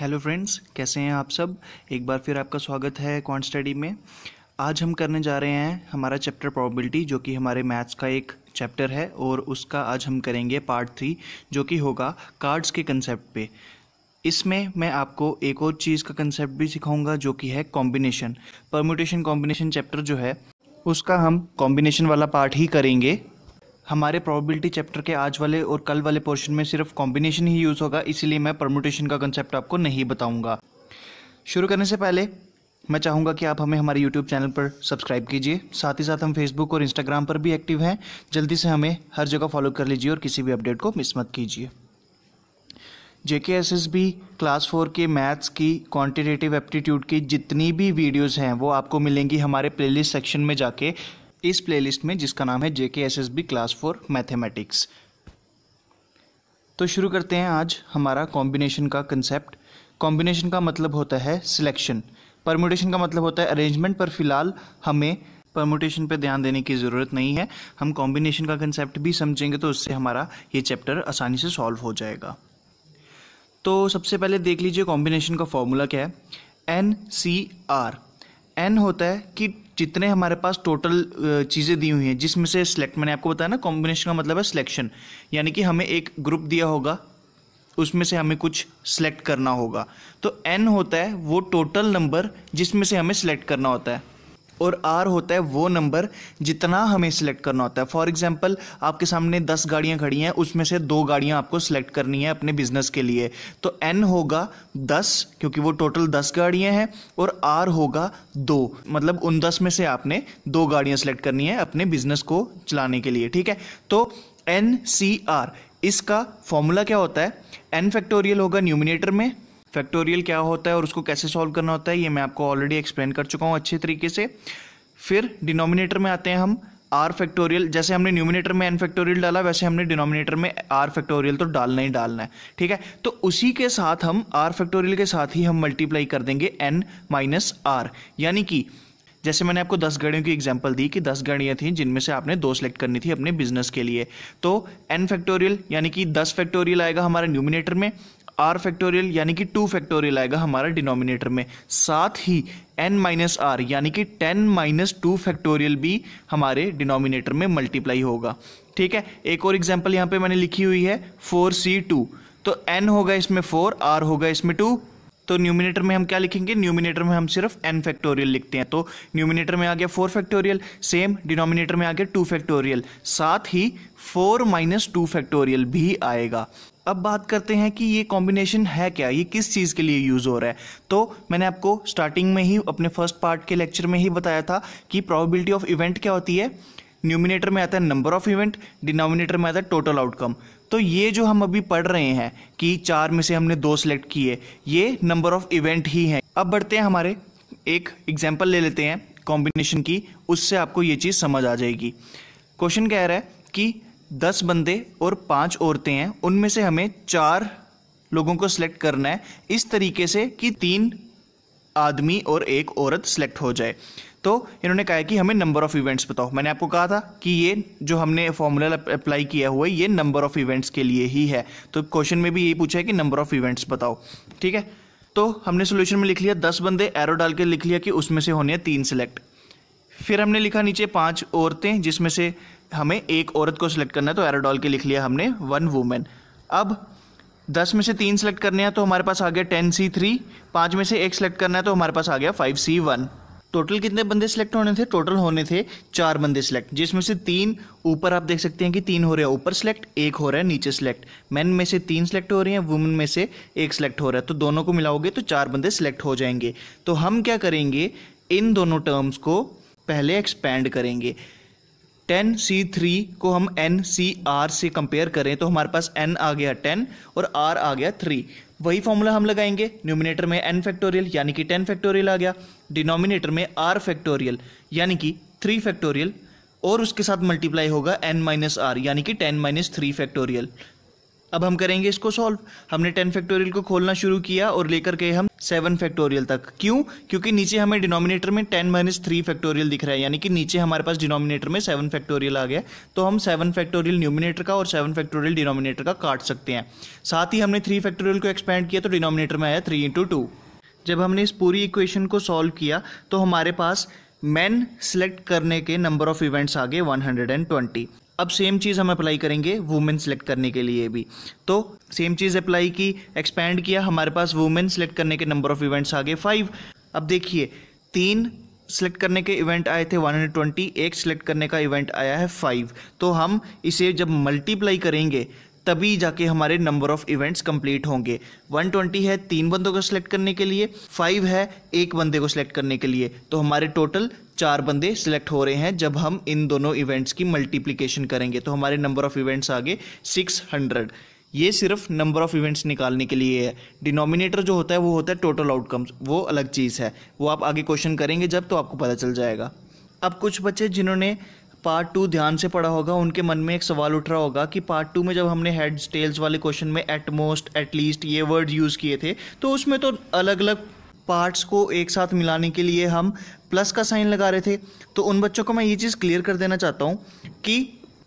hello friends कैसे हैं आप सब एक बार फिर आपका स्वागत है क्वांट स्टडी में आज हम करने जा रहे हैं हमारा चैप्टर प्रोबेबिलिटी जो कि हमारे मैथ्स का एक चैप्टर है और उसका आज हम करेंगे पार्ट थ्री जो कि होगा कार्ड्स के कंसेप्ट पे इसमें मैं आपको एक और चीज़ का कंसेप्ट भी सिखाऊंगा जो कि है कॉम्बिनेशन परम्यूटेशन कॉम्बिनेशन चैप्टर जो है उसका हम कॉम्बिनेशन वाला पार्ट ही करेंगे हमारे प्रोबेबिलिटी चैप्टर के आज वाले और कल वाले पोर्शन में सिर्फ कॉम्बिनेशन ही यूज़ होगा इसलिए मैं परमोटेशन का कंसेप्ट आपको नहीं बताऊंगा शुरू करने से पहले मैं चाहूँगा कि आप हमें हमारे यूट्यूब चैनल पर सब्सक्राइब कीजिए साथ ही साथ हम फेसबुक और इंस्टाग्राम पर भी एक्टिव हैं जल्दी से हमें हर जगह फॉलो कर लीजिए और किसी भी अपडेट को मिस मत कीजिए J K S S B class four के मैथ्स की क्वांटिटेटिव एप्टीट्यूड की जितनी भी वीडियोज़ हैं वो आपको मिलेंगी हमारे प्लेलिस्ट सेक्शन में जाके इस प्लेलिस्ट में जिसका नाम है J K S S B class four mathematics तो शुरू करते हैं आज हमारा कॉम्बिनेशन का कंसेप्ट कॉम्बिनेशन का मतलब होता है सिलेक्शन परमोटेशन का मतलब होता है अरेंजमेंट पर फिलहाल हमें परमोटेशन पे ध्यान देने की ज़रूरत नहीं है हम कॉम्बिनेशन का कंसेप्ट भी समझेंगे तो उससे हमारा ये चैप्टर आसानी से सॉल्व हो जाएगा तो सबसे पहले देख लीजिए कॉम्बिनेशन का फॉर्मूला क्या है एन सी आर एन होता है कि जितने हमारे पास टोटल चीज़ें दी हुई हैं जिसमें से सिलेक्ट मैंने आपको बताया ना कॉम्बिनेशन का मतलब है सिलेक्शन यानी कि हमें एक ग्रुप दिया होगा उसमें से हमें कुछ सेलेक्ट करना होगा तो एन होता है वो टोटल नंबर जिसमें से हमें सेलेक्ट करना होता है और आर होता है वो नंबर जितना हमें सेलेक्ट करना होता है फॉर एग्जाम्पल आपके सामने दस गाड़ियाँ खड़ी हैं उसमें से दो गाड़ियाँ आपको सेलेक्ट करनी है अपने बिजनेस के लिए तो एन होगा दस क्योंकि वो टोटल दस गाड़ियाँ हैं और आर होगा दो मतलब उन दस में से आपने दो गाड़ियाँ सिलेक्ट करनी है अपने बिजनेस को चलाने के लिए ठीक है तो एन सी आर इसका फॉर्मूला क्या होता है एन फैक्टोरियल होगा न्यूमिनेटर में फैक्टोरियल क्या होता है और उसको कैसे सॉल्व करना होता है ये मैं आपको ऑलरेडी एक्सप्लेन कर चुका हूँ अच्छे तरीके से फिर डिनोमिनेटर में आते हैं हम आर फैक्टोरियल जैसे हमने न्यूमिनेटर में एन फैक्टोरियल डाला वैसे हमने डिनोमिनेटर में आर फैक्टोरियल तो डालना ही डालना है ठीक है तो उसी के साथ हम आर फैक्टोरियल के साथ ही हम मल्टीप्लाई कर देंगे एन माइनस आर यानी कि जैसे मैंने आपको दस गाड़ियों की एग्जाम्पल दी कि दस गाड़ियाँ थी जिनमें से आपने दो सेलेक्ट करनी थी अपने बिजनेस के लिए तो एन फैक्टोरियल यानी कि दस फैक्टोरियल आएगा हमारे न्यूमिनेटर में आर फैक्टोरियल यानी कि टू फैक्टोरियल आएगा हमारा डिनोमिनेटर में साथ ही एन माइनस आर यानी कि टेन माइनस टू फैक्टोरियल भी हमारे डिनोमिनेटर में मल्टीप्लाई होगा ठीक है एक और एग्जाम्पल यहाँ पे मैंने लिखी हुई है फोर सी टू तो एन होगा इसमें फोर आर होगा इसमें टू तो न्यूमिनेटर में हम क्या लिखेंगे न्यूमिनेटर में हम सिर्फ एन फैक्टोरियल लिखते हैं तो न्यूमिनेटर में आ गया फोर फैक्टोरियल सेम डिनोमिनेटर में आ गया टू फैक्टोरियल साथ ही फोर माइनस टू फैक्टोरियल भी आएगा अब बात करते हैं कि ये कॉम्बिनेशन है क्या ये किस चीज़ के लिए यूज़ हो रहा है तो मैंने आपको स्टार्टिंग में ही अपने फर्स्ट पार्ट के लेक्चर में ही बताया था कि प्रोबेबिलिटी ऑफ इवेंट क्या होती है न्यूमिनेटर में आता है नंबर ऑफ इवेंट डिनोमिनेटर में आता है टोटल आउटकम तो ये जो हम अभी पढ़ रहे हैं कि चार में से हमने दो सेलेक्ट किए ये नंबर ऑफ इवेंट ही हैं अब बढ़ते हैं हमारे एक एग्जाम्पल ले लेते हैं कॉम्बिनेशन की उससे आपको ये चीज़ समझ आ जाएगी क्वेश्चन कह रहा है कि दस बंदे और पांच औरतें हैं उनमें से हमें चार लोगों को सिलेक्ट करना है इस तरीके से कि तीन आदमी और एक औरत सिलेक्ट हो जाए तो इन्होंने कहा कि हमें नंबर ऑफ़ इवेंट्स बताओ मैंने आपको कहा था कि ये जो हमने फॉर्मूला अप्लाई किया हुआ है ये नंबर ऑफ़ इवेंट्स के लिए ही है तो क्वेश्चन में भी यही पूछा है कि नंबर ऑफ़ इवेंट्स बताओ ठीक है तो हमने सोल्यूशन में लिख लिया दस बंदे एरो डाल के लिख लिया कि उसमें से होने हैं तीन सिलेक्ट फिर हमने लिखा नीचे पांच औरतें जिसमें से हमें एक औरत को सिलेक्ट करना है तो एरोडॉल के लिख लिया हमने वन वूमेन अब दस में से तीन सेलेक्ट करने हैं तो हमारे पास आ गया टेन सी थ्री पाँच में से एक सेलेक्ट करना है तो हमारे पास आ गया फाइव सी वन टोटल कितने बंदे सेलेक्ट होने थे टोटल होने थे चार बंदे सेलेक्ट जिसमें से तीन ऊपर आप देख सकते हैं कि तीन हो रहे हैं ऊपर सेलेक्ट एक हो रहा है नीचे सेलेक्ट मैन में से तीन सेलेक्ट हो रहे हैं वुमेन में से एक सेलेक्ट हो रहा है तो दोनों को मिलाओगे तो चार बंदे सेलेक्ट हो जाएंगे तो हम क्या करेंगे इन दोनों टर्म्स को पहले एक्सपैंड करेंगे टेन सी थ्री को हम एन सी आर से कंपेयर करें तो हमारे पास एन आ गया टेन और आर आ गया थ्री वही फॉर्मूला हम लगाएंगे न्यूमिनेटर में एन फैक्टोरियल यानी कि टेन फैक्टोरियल आ गया डिनोमिनेटर में आर फैक्टोरियल यानी कि थ्री फैक्टोरियल और उसके साथ मल्टीप्लाई होगा एन माइनस आर यानी कि टेन माइनस थ्री फैक्टोरियल अब हम करेंगे इसको सॉल्व हमने टेन फैक्टोरियल को खोलना शुरू किया और लेकर गए हम सेवन फैक्टोरियल तक क्यों क्योंकि नीचे हमें डिनोमिनेटर में टेन माइनस थ्री फैक्टोरियल दिख रहा है यानी कि नीचे हमारे पास डिनोमिनेटर में सेवन फैक्टोरियल आ गया तो हम सेवन फैक्टोरियल न्यूमिनेटर का और सेवन फैक्टोरियल डिनोमिनेटर का काट सकते हैं साथ ही हमने थ्री फैक्टोरियल को एक्सपेंड किया तो डिनोमिनेटर में आया थ्री इंटू टू जब हमने इस पूरी इक्वेशन को सॉल्व किया तो हमारे पास मैन सेलेक्ट करने के नंबर ऑफ इवेंट्स आ गए 120 अब सेम चीज़ हम अप्लाई करेंगे वुमेन सेलेक्ट करने के लिए भी तो सेम चीज़ अप्लाई की एक्सपेंड किया हमारे पास वुमेन सेलेक्ट करने के नंबर ऑफ इवेंट्स आ गए फाइव अब देखिए तीन सेलेक्ट करने के इवेंट आए थे 120 एक सेलेक्ट करने का इवेंट आया है फाइव तो हम इसे जब मल्टीप्लाई करेंगे तभी जाके हमारे नंबर ऑफ इवेंट्स कंप्लीट होंगे 120 है तीन बंदों को सिलेक्ट करने के लिए फाइव है एक बंदे को सिलेक्ट करने के लिए तो हमारे टोटल चार बंदे सिलेक्ट हो रहे हैं जब हम इन दोनों इवेंट्स की मल्टीप्लीकेशन करेंगे तो हमारे नंबर ऑफ इवेंट्स आगे सिक्स हंड्रेड ये सिर्फ नंबर ऑफ इवेंट्स निकालने के लिए है डिनोमिनेटर जो होता है वो होता है टोटल आउटकम्स वो अलग चीज़ है वो आप आगे क्वेश्चन करेंगे जब तो आपको पता चल जाएगा अब कुछ बच्चे जिन्होंने पार्ट टू ध्यान से पढ़ा होगा उनके मन में एक सवाल उठ रहा होगा कि पार्ट टू में जब हमने हेड्स टेल्स वाले क्वेश्चन में एटमोस्ट एटलीस्ट ये वर्ड यूज़ किए थे तो उसमें तो अलग अलग पार्ट्स को एक साथ मिलाने के लिए हम प्लस का साइन लगा रहे थे तो उन बच्चों को मैं ये चीज़ क्लियर कर देना चाहता हूँ कि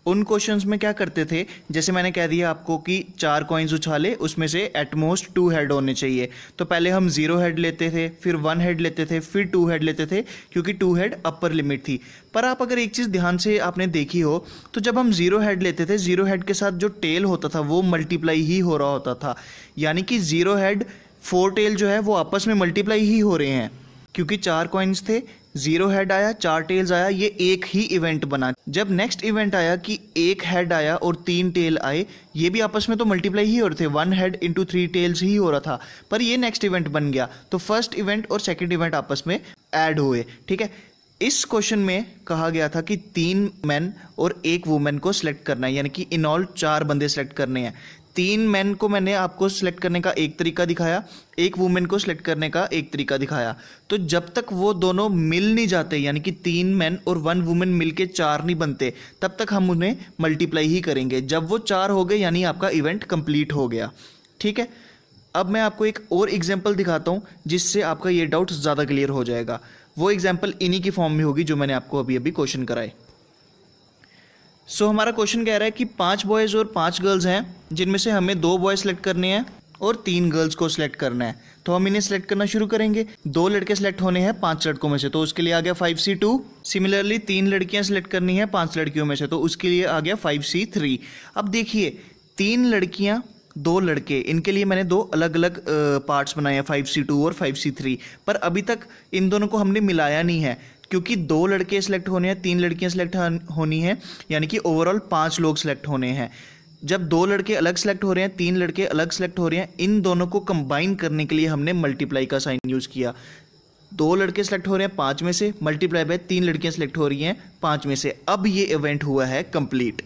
उन क्वेश्चंस में क्या करते थे जैसे मैंने कह दिया आपको कि चार कॉइन्स उछाले उसमें से एटमोस्ट टू हेड होने चाहिए तो पहले हम जीरो हेड लेते थे फिर वन हेड लेते थे फिर टू हेड लेते थे क्योंकि टू हेड अपर लिमिट थी पर आप अगर एक चीज़ ध्यान से आपने देखी हो तो जब हम जीरो हेड लेते थे जीरो हेड के साथ जो टेल होता था वो मल्टीप्लाई ही हो रहा होता था यानी कि जीरो हेड फोर टेल जो है वो आपस में मल्टीप्लाई ही हो रहे हैं क्योंकि चार कॉइन्स थे जीरो हेड आया चार टेल्स आया ये एक ही इवेंट बना जब नेक्स्ट इवेंट आया कि एक हेड आया और तीन टेल आए ये भी आपस में तो मल्टीप्लाई ही हो रहे थे one head into three tails ही हो रहा था पर ये नेक्स्ट इवेंट बन गया तो फर्स्ट इवेंट और सेकेंड इवेंट आपस में एड हुए ठीक है इस क्वेश्चन में कहा गया था कि तीन मैन और एक वुमेन को सिलेक्ट करना है यानी कि इन ऑल चार बंदे सिलेक्ट करने हैं तीन मैन को मैंने आपको सिलेक्ट करने का एक तरीका दिखाया एक वुमेन को सिलेक्ट करने का एक तरीका दिखाया तो जब तक वो दोनों मिल नहीं जाते यानी कि तीन मैन और वन वुमेन मिल के चार नहीं बनते तब तक हम उन्हें मल्टीप्लाई ही करेंगे जब वो चार हो गए यानी आपका इवेंट कंप्लीट हो गया ठीक है अब मैं आपको एक और एग्जाम्पल दिखाता हूँ जिससे आपका ये डाउट ज़्यादा क्लियर हो जाएगा वो एग्जाम्पल इन्हीं की फॉर्म में होगी जो मैंने आपको अभी अभी क्वेश्चन कराए सो so, हमारा क्वेश्चन कह रहा है कि पांच बॉयज़ और पांच गर्ल्स हैं जिनमें से हमें दो बॉय सेलेक्ट करने हैं और तीन गर्ल्स को सिलेक्ट करना है तो हम इन्हें सिलेक्ट करना शुरू करेंगे दो लड़के सिलेक्ट होने हैं पांच लड़कों में से तो उसके लिए आ गया फाइव सी टू सिमिलरली तीन लड़कियां सिलेक्ट करनी है पांच लड़कियों में से तो उसके लिए आ गया फाइव सी थ्री अब देखिए तीन लड़कियां दो लड़के इनके लिए मैंने दो अलग अलग पार्ट्स बनाए हैं फाइव सी टू और फाइव सी थ्री पर अभी तक इन दोनों को हमने मिलाया नहीं है क्योंकि दो लड़के सेलेक्ट होने हैं तीन लड़कियां सेलेक्ट होनी है यानी कि ओवरऑल पांच लोग सेलेक्ट होने हैं जब दो लड़के अलग सेलेक्ट हो रहे हैं तीन लड़के अलग सेलेक्ट हो रहे हैं इन दोनों को कंबाइन करने के लिए हमने मल्टीप्लाई का साइन यूज़ किया दो लड़के सेलेक्ट हो रहे हैं पांच में से मल्टीप्लाई बाय तीन लड़कियां सेलेक्ट हो रही हैं पांच में से अब ये इवेंट हुआ है कंप्लीट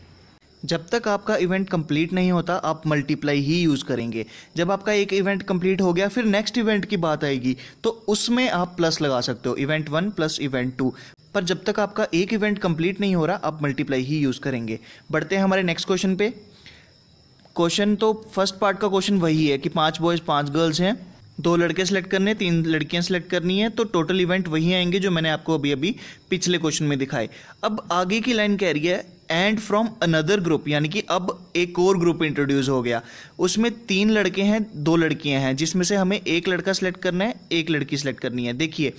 जब तक आपका इवेंट कंप्लीट नहीं होता आप मल्टीप्लाई ही यूज़ करेंगे जब आपका एक इवेंट कंप्लीट हो गया फिर नेक्स्ट इवेंट की बात आएगी तो उसमें आप प्लस लगा सकते हो event one plus event two पर जब तक आपका एक इवेंट कंप्लीट नहीं हो रहा आप मल्टीप्लाई ही यूज़ करेंगे बढ़ते हैं हमारे नेक्स्ट क्वेश्चन पे क्वेश्चन तो फर्स्ट पार्ट का क्वेश्चन वही है कि पांच बॉयज़ पांच गर्ल्स हैं दो लड़के सेलेक्ट करने तीन लड़कियां सेलेक्ट करनी है तो टोटल इवेंट वही आएंगे जो मैंने आपको अभी अभी पिछले क्वेश्चन में दिखाए अब आगे की लाइन कह रही है एंड फ्रॉम अनदर ग्रुप यानी कि अब एक और ग्रुप इंट्रोड्यूस हो गया उसमें तीन लड़के हैं दो लड़कियां हैं जिसमें से हमें एक लड़का सेलेक्ट करना है एक लड़की सेलेक्ट करनी है देखिए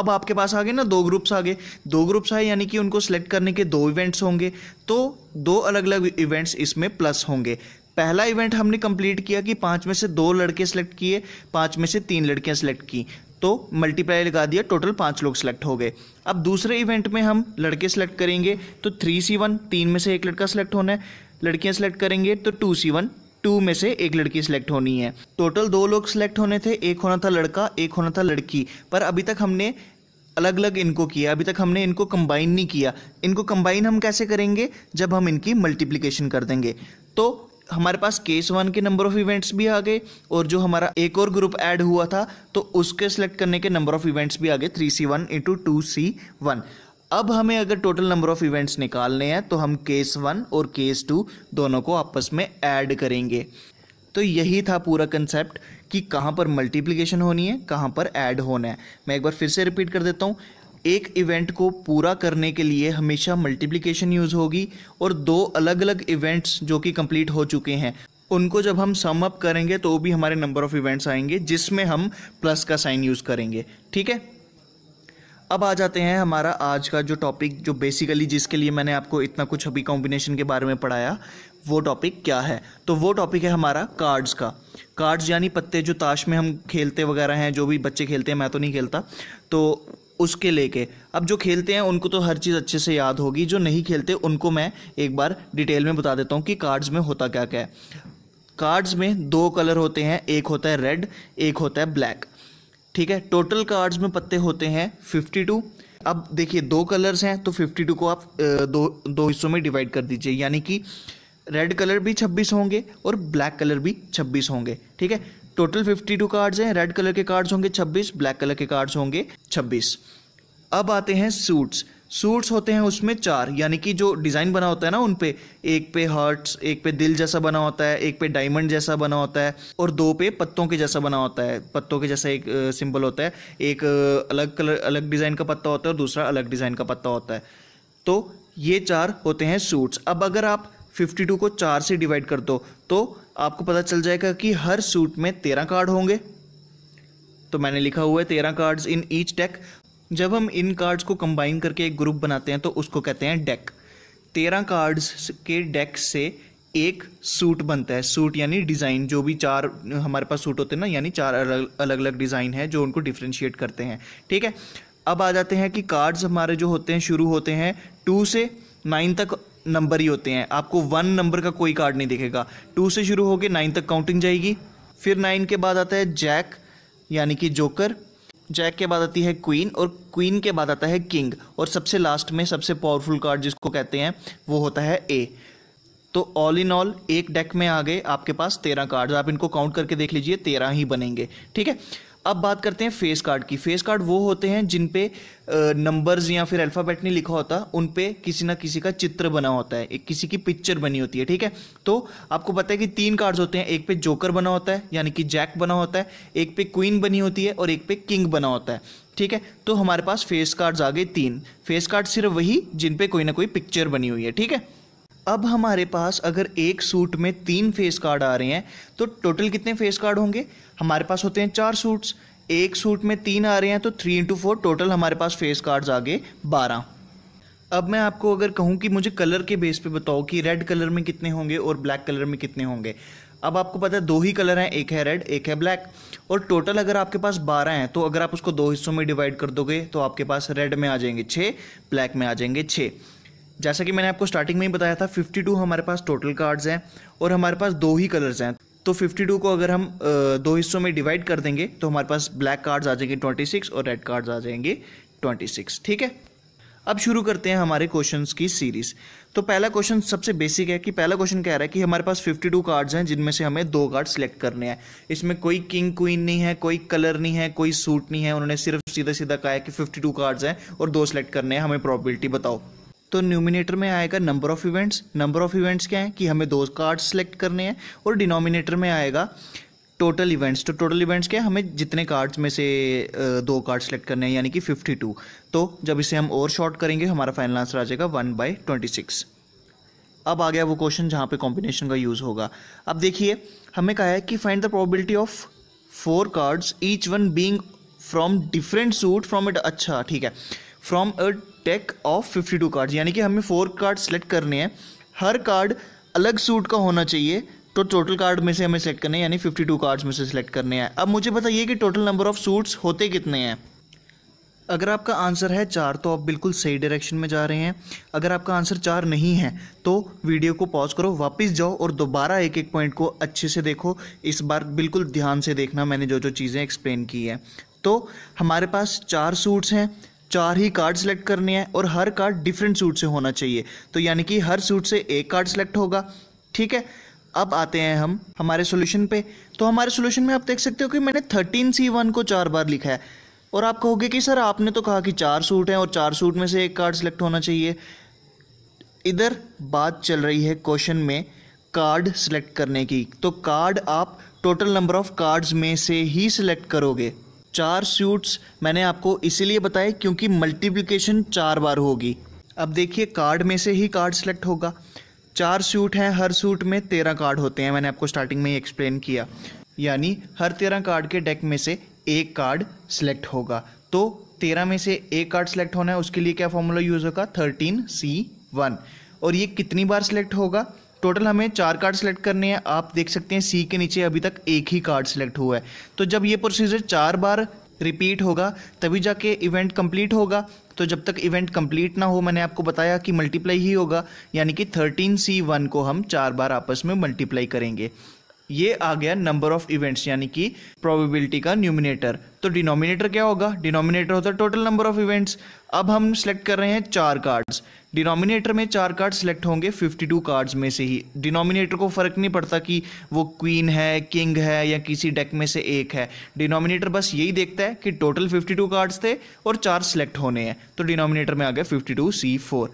अब आपके पास आ गए ना दो ग्रुप्स आ गए दो ग्रुप्स आए यानी कि उनको सेलेक्ट करने के दो इवेंट्स होंगे तो दो अलग अलग इवेंट्स इसमें प्लस होंगे पहला इवेंट हमने कंप्लीट किया कि पाँच में से दो लड़के सेलेक्ट किए पाँच में से तीन लड़कियां सेलेक्ट की तो मल्टीप्लाई लगा दिया टोटल पाँच लोग सेलेक्ट हो गए अब दूसरे इवेंट में हम लड़के सेलेक्ट करेंगे तो थ्री सी वन तीन में से एक लड़का सेलेक्ट होना है लड़कियाँ सेलेक्ट करेंगे तो टू सी वन टू में से एक लड़की सेलेक्ट होनी है टोटल दो लोग सेलेक्ट होने थे एक होना था लड़का एक होना था लड़की पर अभी तक हमने अलग अलग इनको किया अभी तक हमने इनको कंबाइन नहीं किया इनको कंबाइन हम कैसे करेंगे जब हम इनकी मल्टीप्लिकेशन कर देंगे तो हमारे पास केस वन के नंबर ऑफ इवेंट्स भी आ गए और जो हमारा एक और ग्रुप ऐड हुआ था तो उसके सेलेक्ट करने के नंबर ऑफ इवेंट्स भी आ गए three C one into two C one अब हमें अगर टोटल नंबर ऑफ इवेंट्स निकालने हैं तो हम केस वन और केस टू दोनों को आपस में ऐड करेंगे तो यही था पूरा कंसेप्ट कि कहाँ पर मल्टीप्लीकेशन होनी है कहाँ पर ऐड होना है मैं एक बार फिर से रिपीट कर देता हूँ एक इवेंट को पूरा करने के लिए हमेशा मल्टीप्लिकेशन यूज़ होगी और दो अलग अलग इवेंट्स जो कि कंप्लीट हो चुके हैं उनको जब हम सम अप करेंगे तो भी हमारे नंबर ऑफ़ इवेंट्स आएंगे जिसमें हम प्लस का साइन यूज़ करेंगे ठीक है अब आ जाते हैं हमारा आज का जो टॉपिक जो बेसिकली जिसके लिए मैंने आपको इतना कुछ अभी कॉम्बिनेशन के बारे में पढ़ाया वो टॉपिक क्या है तो वो टॉपिक है हमारा कार्ड्स का कार्ड्स यानी पत्ते जो ताश में हम खेलते वगैरह हैं जो भी बच्चे खेलते हैं मैं तो नहीं खेलता तो उसके लेके अब जो खेलते हैं उनको तो हर चीज़ अच्छे से याद होगी जो नहीं खेलते उनको मैं एक बार डिटेल में बता देता हूँ कि कार्ड्स में होता क्या क्या है कार्ड्स में दो कलर होते हैं एक होता है रेड एक होता है ब्लैक ठीक है टोटल कार्ड्स में पत्ते होते हैं फिफ्टी टू अब देखिए दो कलर्स हैं तो फिफ्टी टू को आप दो दो हिस्सों में डिवाइड कर दीजिए यानी कि रेड कलर भी छब्बीस होंगे और ब्लैक कलर भी छब्बीस होंगे ठीक है टोटल 52 कार्ड्स हैं रेड कलर के कार्ड्स होंगे 26 ब्लैक कलर के कार्ड्स होंगे 26 अब आते हैं सूट्स सूट्स होते हैं उसमें चार यानी कि जो डिज़ाइन बना होता है ना उन पे एक पे हार्ट्स एक पे दिल जैसा बना होता है एक पे डायमंड जैसा बना होता है और दो पे पत्तों के जैसा बना होता है पत्तों के जैसा एक सिंबल होता है एक अलग कलर अलग डिज़ाइन का पत्ता होता है और दूसरा अलग डिज़ाइन का पत्ता होता है तो ये चार होते हैं सूट्स अब अगर आप 52 को चार से डिवाइड कर दो तो आपको पता चल जाएगा कि हर सूट में तेरह कार्ड होंगे तो मैंने लिखा हुआ है तेरह कार्ड्स इन ईच डेक जब हम इन कार्ड्स को कंबाइन करके एक ग्रुप बनाते हैं तो उसको कहते हैं डेक तेरह कार्ड्स के डेक से एक सूट बनता है सूट यानी डिज़ाइन जो भी चार हमारे पास सूट होते हैं ना यानी चार अलग अलग अलग डिज़ाइन है जो उनको डिफ्रेंशिएट करते हैं ठीक है अब आ जाते हैं कि कार्ड्स हमारे जो होते हैं शुरू होते हैं टू से नाइन तक नंबर ही होते हैं आपको वन नंबर का कोई कार्ड नहीं दिखेगा टू से शुरू होकर नाइन तक काउंटिंग जाएगी फिर नाइन के बाद आता है जैक यानी कि जोकर जैक के बाद आती है क्वीन और क्वीन के बाद आता है किंग और सबसे लास्ट में सबसे पावरफुल कार्ड जिसको कहते हैं वो होता है ए तो ऑल इन ऑल एक डेक में आ गए आपके पास तेरह कार्ड आप इनको काउंट करके देख लीजिए तेरह ही बनेंगे ठीक है अब बात करते हैं फेस कार्ड की फेस कार्ड वो होते हैं जिन पे नंबर्स या फिर अल्फ़ाबेट नहीं लिखा होता उन पे किसी ना किसी का चित्र बना होता है एक किसी की पिक्चर बनी होती है ठीक है तो आपको पता है कि तीन कार्ड्स होते हैं एक पे जोकर बना होता है यानी कि जैक बना होता है एक पे क्वीन बनी होती है और एक पे किंग बना होता है ठीक है तो हमारे पास फेस कार्ड्स आ गए तीन फेस कार्ड सिर्फ वही जिन पे कोई ना कोई पिक्चर बनी हुई है ठीक है अब हमारे पास अगर एक सूट में तीन फेस कार्ड आ रहे हैं तो टोटल कितने फेस कार्ड होंगे हमारे पास होते हैं चार सूट्स एक सूट में तीन आ रहे हैं तो थ्री इंटू फोर टोटल हमारे पास फेस कार्ड्स आ गए बारह अब मैं आपको अगर कहूँ कि मुझे कलर के बेस पे बताओ कि रेड कलर में कितने होंगे और ब्लैक कलर में कितने होंगे अब आपको पता है दो ही कलर हैं एक है रेड एक है ब्लैक और टोटल अगर आपके पास बारह हैं तो अगर आप उसको दो हिस्सों में डिवाइड कर दोगे तो आपके पास रेड में आ जाएंगे छः ब्लैक में आ जाएंगे छः जैसा कि मैंने आपको स्टार्टिंग में ही बताया था 52 हमारे पास टोटल कार्ड्स हैं और हमारे पास दो ही कलर्स हैं तो 52 को अगर हम दो हिस्सों में डिवाइड कर देंगे तो हमारे पास ब्लैक कार्ड्स आ जाएंगे 26 और रेड कार्ड्स आ जाएंगे 26 ठीक है अब शुरू करते हैं हमारे क्वेश्चन की सीरीज तो पहला क्वेश्चन सबसे बेसिक है कि पहला क्वेश्चन कह रहा है कि हमारे पास 52 कार्ड्स हैं जिनमें से हमें दो कार्ड सिलेक्ट करने हैं इसमें कोई किंग क्वीन नहीं है कोई कलर नहीं है कोई सूट नहीं है उन्होंने सिर्फ सीधा सीधा कहा है कि 52 कार्ड्स हैं और दो सिलेक्ट करने हैं हमें प्रॉबिलिटी बताओ तो न्यूमिनेटर में आएगा number of events number of events क्या है कि हमें दो कार्ड सेलेक्ट करने हैं और डिनोमिनेटर में आएगा टोटल इवेंट्स तो टोटल इवेंट्स क्या है हमें जितने कार्ड्स में से दो कार्ड सेलेक्ट करने हैं यानी कि 52 तो जब इसे हम और शॉर्ट करेंगे हमारा फाइनल आंसर आ जाएगा वन बाई ट्वेंटी सिक्स अब आ गया वो क्वेश्चन जहाँ पे कॉम्बिनेशन का यूज़ होगा अब देखिए हमें कहा है कि find the probability of four cards each one being from different suit from it अच्छा ठीक है from a deck of fifty two cards यानी कि हमें फोर कार्ड सेलेक्ट करने हैं हर कार्ड अलग सूट का होना चाहिए तो टोटल कार्ड में से हमें सेलेक्ट करने हैं यानी फिफ्टी टू कार्ड्स में से सेलेक्ट करने हैं अब मुझे बताइए कि टोटल नंबर ऑफ सूट्स होते कितने हैं अगर आपका आंसर है चार तो आप बिल्कुल सही डायरेक्शन में जा रहे हैं अगर आपका आंसर चार नहीं है तो वीडियो को पॉज करो वापस जाओ और दोबारा एक एक पॉइंट को अच्छे से देखो इस बार बिल्कुल ध्यान से देखना मैंने जो जो चीज़ें एक्सप्लेन की है तो हमारे पास चार सूट्स हैं चार ही कार्ड सेलेक्ट करने हैं और हर कार्ड डिफरेंट सूट से होना चाहिए तो यानी कि हर सूट से एक कार्ड सेलेक्ट होगा ठीक है अब आते हैं हम हमारे सोल्यूशन पे तो हमारे सोल्यूशन में आप देख सकते हो कि मैंने थर्टीन सी वन को चार बार लिखा है और आप कहोगे कि सर आपने तो कहा कि चार सूट हैं और चार सूट में से एक कार्ड सेलेक्ट होना चाहिए इधर बात चल रही है क्वेश्चन में कार्ड सेलेक्ट करने की तो कार्ड आप टोटल नंबर ऑफ कार्ड्स में से ही सिलेक्ट करोगे चार सूट्स मैंने आपको इसीलिए बताए क्योंकि मल्टीप्लिकेशन चार बार होगी अब देखिए कार्ड में से ही कार्ड सेलेक्ट होगा चार सूट हैं हर सूट में तेरह कार्ड होते हैं मैंने आपको स्टार्टिंग में ही एक्सप्लेन किया यानी हर तेरह कार्ड के डेक में से एक कार्ड सेलेक्ट होगा तो तेरह में से एक कार्ड सेलेक्ट होना है उसके लिए क्या फॉर्मूला यूज़ होगा थर्टीन सी वन और ये कितनी बार सेलेक्ट होगा टोटल हमें चार कार्ड सेलेक्ट करने हैं आप देख सकते हैं सी के नीचे अभी तक एक ही कार्ड सेलेक्ट हुआ है तो जब ये प्रोसीजर चार बार रिपीट होगा तभी जाके इवेंट कंप्लीट होगा तो जब तक इवेंट कंप्लीट ना हो मैंने आपको बताया कि मल्टीप्लाई ही होगा यानी कि थर्टीन सी वन को हम चार बार आपस में मल्टीप्लाई करेंगे ये आ गया नंबर ऑफ इवेंट्स यानी कि प्रोबेबिलिटी का न्यूमिनेटर तो डिनोमिनेटर क्या होगा डिनोमिनेटर होता है टोटल नंबर ऑफ इवेंट्स अब हम सेलेक्ट कर रहे हैं चार कार्ड्स डिनोमिनेटर में चार कार्ड सेलेक्ट होंगे 52 कार्ड्स में से ही डिनोमिनेटर को फ़र्क नहीं पड़ता कि वो क्वीन है किंग है या किसी डेक में से एक है डिनोमिनेटर बस यही देखता है कि टोटल 52 कार्ड्स थे और चार सेलेक्ट होने हैं तो डिनोमिनेटर में आ गया 52 C4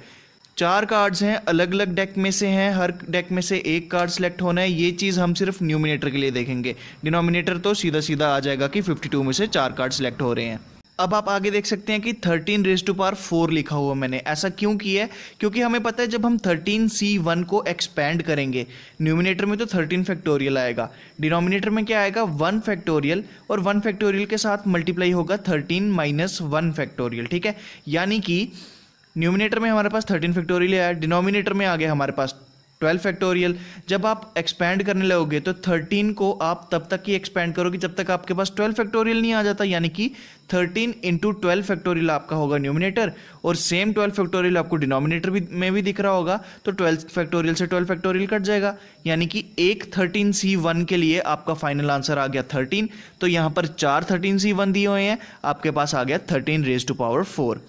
चार कार्ड्स हैं अलग अलग डेक में से हैं हर डेक में से एक कार्ड सेलेक्ट होना है ये चीज़ हम सिर्फ न्यूमिनेटर के लिए देखेंगे डिनोमिनेटर तो सीधा सीधा आ जाएगा कि 52 में से चार कार्ड सेलेक्ट हो रहे हैं अब आप आगे देख सकते हैं कि thirteen raise to power four लिखा हुआ मैंने ऐसा क्यों किया है क्योंकि हमें पता है जब हम थर्टीन सी वन को एक्सपैंड करेंगे न्यूमिनेटर में तो थर्टीन फैक्टोरियल आएगा डिनोमिनेटर में क्या आएगा वन फैक्टोरियल और वन फैक्टोरियल के साथ मल्टीप्लाई होगा थर्टीन माइनस वन फैक्टोरियल ठीक है यानी कि न्यूमिनेटर में हमारे पास थर्टीन फैक्टोरियल आया डिनोमिनेटर में आ गया हमारे पास ट्वेल्व फैक्टोरियल जब आप एक्सपेंड करने लगोगे तो थर्टीन को आप तब तक ही एक्सपेंड करोगे जब तक आपके पास ट्वेल्व फैक्टोरियल नहीं आ जाता यानी कि थर्टीन इंटू ट्वेल्व फैक्टोरियल आपका होगा न्यूमिनेटर और सेम ट्वेल्व फैक्टोरियल आपको डिनोमिनेटर भी में भी दिख रहा होगा तो ट्वेल्थ फैक्टोरियल से ट्वेल्व फैक्टोरियल कट जाएगा यानी कि एक थर्टीन सी वन के लिए आपका फाइनल आंसर आ गया थर्टीन तो यहाँ पर चार थर्टीन सी वन दिए हुए हैं आपके पास आ गया thirteen raise to power four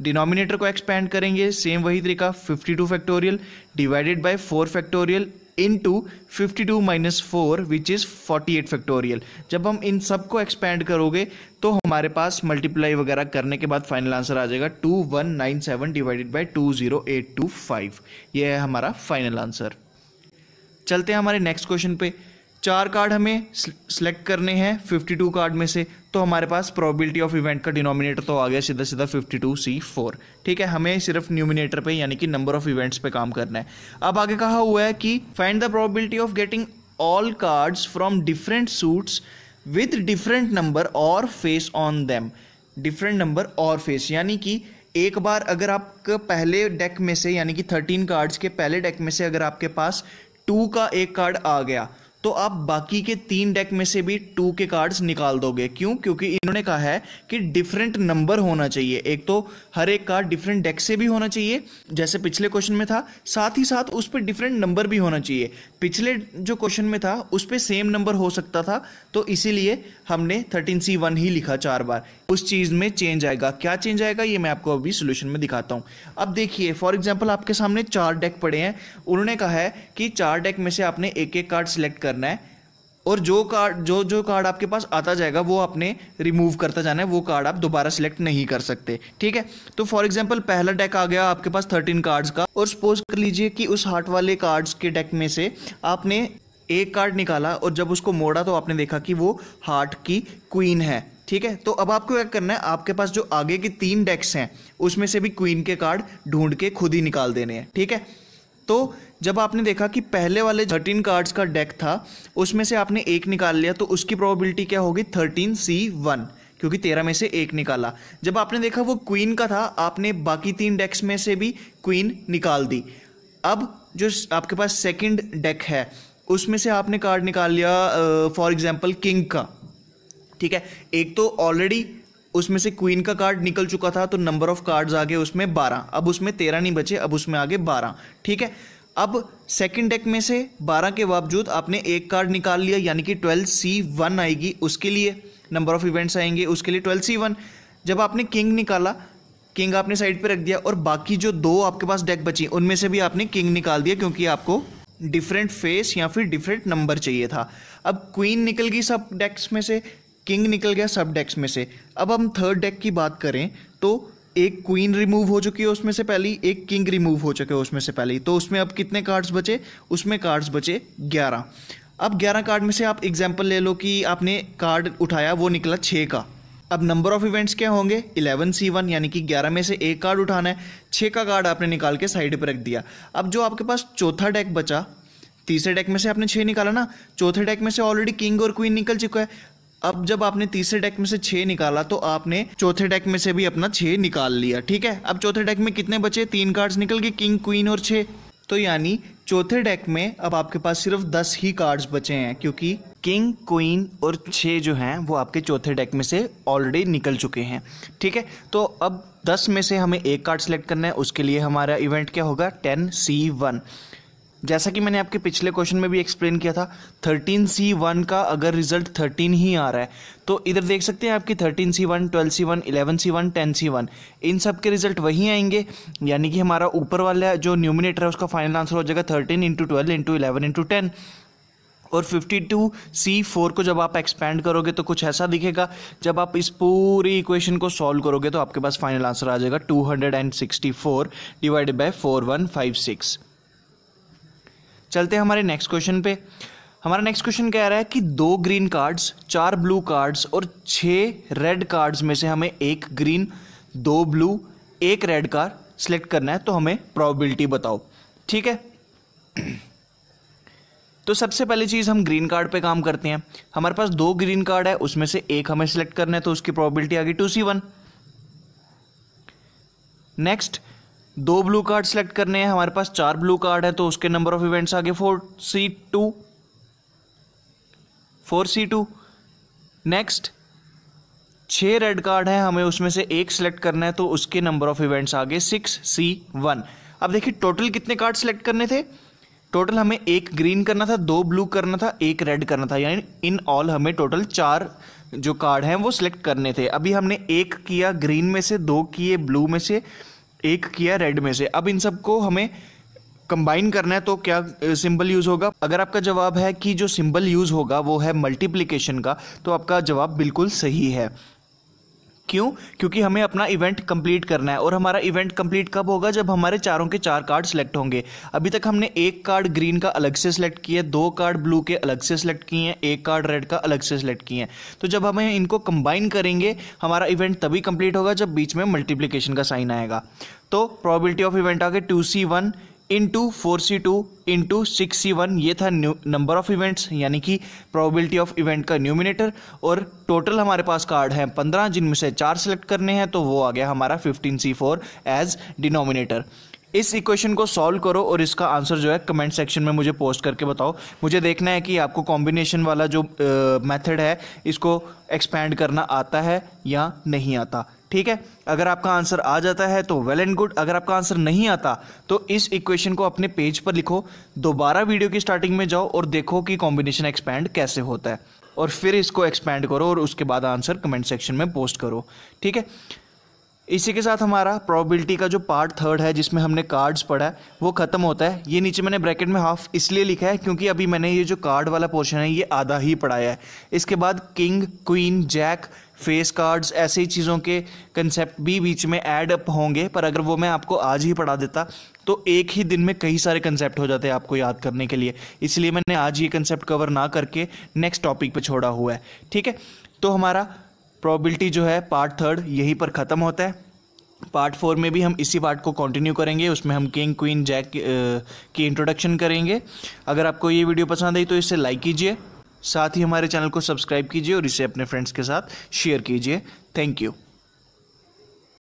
denominator को एक्सपेंड करेंगे सेम वही तरीका 52 factorial divided by 4 factorial into fifty two minus four which is forty eight factorial जब हम इन सब को एक्सपैंड करोगे तो हमारे पास मल्टीप्लाई वगैरह करने के बाद फाइनल आंसर आ जाएगा two one nine seven divided by two zero eight two five ये है हमारा फाइनल आंसर चलते हैं हमारे नेक्स्ट क्वेश्चन पे चार कार्ड हमें सेलेक्ट करने हैं 52 कार्ड में से तो हमारे पास प्रोबेबिलिटी ऑफ इवेंट का डिनोमिनेटर तो आ गया सीधा सीधा 52 सी फोर ठीक है हमें सिर्फ न्यूमिनेटर पे यानी कि नंबर ऑफ इवेंट्स पे काम करना है अब आगे कहा हुआ है कि find the probability of getting all cards from different suits with different number और face on them different number और फेस यानी कि एक बार अगर आपके पहले डेक में से यानी कि थर्टीन कार्ड्स के पहले डेक में से अगर आपके पास टू का एक कार्ड आ गया तो आप बाकी के तीन डेक में से भी टू के कार्ड्स निकाल दोगे क्यों क्योंकि इन्होंने कहा है कि डिफरेंट नंबर होना चाहिए एक तो हर एक कार्ड डिफरेंट डेक से भी होना चाहिए जैसे पिछले क्वेश्चन में था साथ ही साथ उस पर डिफरेंट नंबर भी होना चाहिए पिछले जो क्वेश्चन में था उस पर सेम नंबर हो सकता था तो इसीलिए हमने थर्टीन सी वन ही लिखा चार बार उस चीज़ में चेंज आएगा क्या चेंज आएगा ये मैं आपको अभी सोल्यूशन में दिखाता हूँ अब देखिए फॉर एग्जाम्पल आपके सामने चार डेक पड़े हैं उन्होंने कहा है कि चार डेक में से आपने एक एक कार्ड सेलेक्ट कर करना है और जो कार्ड जो जो कार्ड आपके पास आता जाएगा वो आपने रिमूव करता जाना है वो कार्ड आप दोबारा सेलेक्ट नहीं कर सकते ठीक है तो फॉर एग्जांपल पहला डेक आ गया आपके पास थर्टीन कार्ड्स का और सपोज कर लीजिए कि उस हार्ट वाले कार्ड्स के डेक में से आपने एक कार्ड निकाला और जब उसको मोड़ा तो आपने देखा कि वो हार्ट की क्वीन है ठीक है तो अब आपको क्या करना है आपके पास जो आगे के तीन डेक्स हैं उसमें से भी क्वीन के कार्ड ढूंढ के खुद ही निकाल देने हैं ठीक है तो जब आपने देखा कि पहले वाले थर्टीन कार्ड्स का डेक था उसमें से आपने एक निकाल लिया तो उसकी प्रोबेबिलिटी क्या होगी थर्टीन सी वन क्योंकि तेरह में से एक निकाला जब आपने देखा वो क्वीन का था आपने बाकी तीन डेक्स में से भी क्वीन निकाल दी अब जो आपके पास सेकंड डेक है उसमें से आपने कार्ड निकाल लिया फॉर एग्जांपल किंग का ठीक है एक तो ऑलरेडी उसमें से क्वीन का कार्ड निकल चुका था तो नंबर ऑफ कार्ड्स आगे उसमें बारह अब उसमें तेरह नहीं बचे अब उसमें आगे बारह ठीक है अब सेकंड डेक में से 12 के बावजूद आपने एक कार्ड निकाल लिया यानी कि 12 सी वन आएगी उसके लिए नंबर ऑफ इवेंट्स आएंगे उसके लिए 12 सी वन जब आपने किंग निकाला किंग आपने साइड पे रख दिया और बाकी जो दो आपके पास डेक बची उनमें से भी आपने किंग निकाल दिया क्योंकि आपको डिफरेंट फेस या फिर डिफरेंट नंबर चाहिए था अब क्वीन निकल गई सब डेक्स में से किंग निकल गया सब डेक्स में से अब हम थर्ड डेक की बात करें तो एक क्वीन रिमूव हो चुकी है उसमें से पहली एक किंग रिमूव हो चुके हैं उसमें से पहले तो उसमें अब कितने कार्ड्स बचे उसमें कार्ड्स बचे ग्यारह अब ग्यारह कार्ड में से आप एग्जाम्पल ले लो कि आपने कार्ड उठाया वो निकला छः का अब नंबर ऑफ इवेंट्स क्या होंगे इलेवन सी वन यानी कि ग्यारह में से एक कार्ड उठाना है छः का कार्ड आपने निकाल के साइड पर रख दिया अब जो आपके पास चौथा डेक बचा तीसरे डेक में से आपने छः निकाला ना चौथे डेक में से ऑलरेडी किंग और क्वीन निकल चुका है अब जब आपने तीसरे डेक में से छह निकाला तो आपने चौथे डेक में से भी अपना छह निकाल लिया ठीक है अब चौथे डेक में कितने बचे तीन कार्ड्स निकल गए किंग क्वीन और छे तो यानी चौथे डेक में अब आपके पास सिर्फ दस ही कार्ड्स बचे हैं क्योंकि किंग क्वीन और छे जो हैं वो आपके चौथे डेक में से ऑलरेडी निकल चुके हैं ठीक है तो अब दस में से हमें एक कार्ड सेलेक्ट करना है उसके लिए हमारा इवेंट क्या होगा टेन सी वन जैसा कि मैंने आपके पिछले क्वेश्चन में भी एक्सप्लेन किया था थर्टीन सी वन का अगर रिजल्ट थर्टीन ही आ रहा है तो इधर देख सकते हैं आपकी thirteen C one twelve C one eleven C one ten C one इन सब के रिजल्ट वही आएंगे यानी कि हमारा ऊपर वाला जो न्यूमिनेटर है उसका फाइनल आंसर हो जाएगा thirteen into twelve into eleven into ten और टू सी फोर को जब आप एक्सपेंड करोगे तो कुछ ऐसा दिखेगा जब आप इस पूरी इक्वेशन को सॉल्व करोगे तो आपके पास फाइनल आंसर आ जाएगा two hundred and sixty four divided by four one five six चलते हैं हमारे नेक्स्ट क्वेश्चन पे हमारा नेक्स्ट क्वेश्चन कह रहा है कि दो ग्रीन कार्ड्स चार ब्लू कार्ड्स और छः रेड कार्ड्स में से हमें एक ग्रीन दो ब्लू एक रेड कार्ड सेलेक्ट करना है तो हमें प्रोबेबिलिटी बताओ ठीक है तो सबसे पहली चीज़ हम ग्रीन कार्ड पे काम करते हैं हमारे पास दो ग्रीन कार्ड है उसमें से एक हमें सिलेक्ट करना है तो उसकी प्रोबेबिलिटी आ गई टू सी वन नेक्स्ट दो ब्लू कार्ड सेलेक्ट करने हैं हमारे पास चार ब्लू कार्ड है तो उसके नंबर ऑफ इवेंट्स आगे four C two four C two next छह रेड कार्ड है हमें उसमें से एक सिलेक्ट करना है तो उसके नंबर ऑफ इवेंट्स आगे सिक्स सी वन अब देखिए टोटल कितने कार्ड सेलेक्ट करने थे टोटल हमें एक ग्रीन करना था दो ब्लू करना था एक रेड करना था यानी इन ऑल हमें टोटल चार जो कार्ड हैं वो सिलेक्ट करने थे अभी हमने एक किया ग्रीन में से दो किए ब्लू में से एक किया रेड में से अब इन सबको हमें कंबाइन करना है तो क्या सिंबल यूज़ होगा अगर आपका जवाब है कि जो सिंबल यूज़ होगा वो है मल्टीप्लिकेशन का तो आपका जवाब बिल्कुल सही है क्यों क्योंकि हमें अपना इवेंट कंप्लीट करना है और हमारा इवेंट कंप्लीट कब होगा जब हमारे चारों के चार कार्ड सेलेक्ट होंगे अभी तक हमने एक कार्ड ग्रीन का अलग से सेलेक्ट किया दो कार्ड ब्लू के अलग से सेलेक्ट किए हैं एक कार्ड रेड का अलग से सेलेक्ट किए हैं तो जब हमें इनको कंबाइन करेंगे हमारा इवेंट तभी कंप्लीट होगा जब बीच में मल्टीप्लीकेशन का साइन आएगा तो प्रॉबिलिटी ऑफ इवेंट आगे two C one into four C two into six C one ये था नंबर ऑफ इवेंट्स यानी कि प्रोबेबिलिटी ऑफ इवेंट का न्यूमिनेटर और टोटल हमारे पास कार्ड हैं पंद्रह जिनमें से चार सेलेक्ट करने हैं तो वो आ गया हमारा fifteen C four as denominator इस इक्वेशन को सॉल्व करो और इसका आंसर जो है कमेंट सेक्शन में मुझे पोस्ट करके बताओ मुझे देखना है कि आपको कॉम्बिनेशन वाला जो मेथड है इसको एक्सपैंड करना आता है या नहीं आता ठीक है अगर आपका आंसर आ जाता है तो वेल एंड गुड अगर आपका आंसर नहीं आता तो इस इक्वेशन को अपने पेज पर लिखो दोबारा वीडियो की स्टार्टिंग में जाओ और देखो कि कॉम्बिनेशन एक्सपैंड कैसे होता है और फिर इसको एक्सपैंड करो और उसके बाद आंसर कमेंट सेक्शन में पोस्ट करो ठीक है इसी के साथ हमारा प्रोबेबिलिटी का जो पार्ट थर्ड है जिसमें हमने कार्ड्स पढ़ा है वो ख़त्म होता है ये नीचे मैंने ब्रैकेट में हाफ इसलिए लिखा है क्योंकि अभी मैंने ये जो कार्ड वाला पोर्शन है ये आधा ही पढ़ाया है इसके बाद king queen jack face cards ऐसे ही चीज़ों के कंसेप्ट भी बीच में ऐड अप होंगे पर अगर वो मैं आपको आज ही पढ़ा देता तो एक ही दिन में कई सारे कंसेप्ट हो जाते हैं आपको याद करने के लिए इसलिए मैंने आज ये कंसेप्ट कवर ना करके नेक्स्ट टॉपिक पर छोड़ा हुआ है ठीक है तो हमारा प्रोबेबिलिटी जो है पार्ट थर्ड यहीं पर ख़त्म होता है पार्ट फोर में भी हम इसी पार्ट को कंटिन्यू करेंगे उसमें हम किंग क्वीन जैक की इंट्रोडक्शन करेंगे अगर आपको ये वीडियो पसंद आई तो इसे लाइक कीजिए साथ ही हमारे चैनल को सब्सक्राइब कीजिए और इसे अपने फ्रेंड्स के साथ शेयर कीजिए थैंक यू